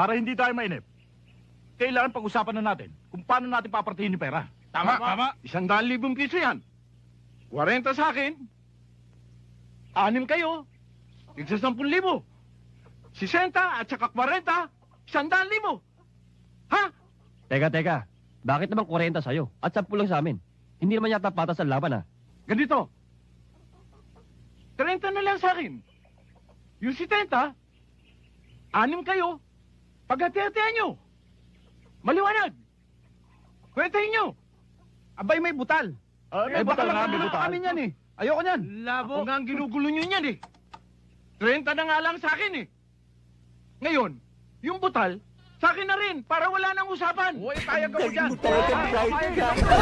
Para hindi tayo mainip, kailangan pag-usapan na natin kung paano natin papartihin yung pera. Tama, tama. Isang daan libong piso yan. 40 sa akin. Anim kayo. Tigsa 10,000. 60 at saka 40. Isang daan libo. Ha? Teka, teka. Bakit naman 40 sa'yo at 10 lang sa amin? Hindi naman yata patas ang laban, ha? Ah. Ganito. 30 na lang sa akin. Yung 70, anim kayo, Pagkatertehan nyo! Maliwanag! Kwentahin nyo! Abay, may butal. Ah, may eh, butal baka may butal. Kami yan eh. Ayoko niyan. Labo. Ako nga ang ginugulo nyo niyan eh. Trenta na nga lang sa akin eh. Ngayon, yung butal, sa akin na rin para wala nang usapan. Uy, kaya ka mo dyan. Butal,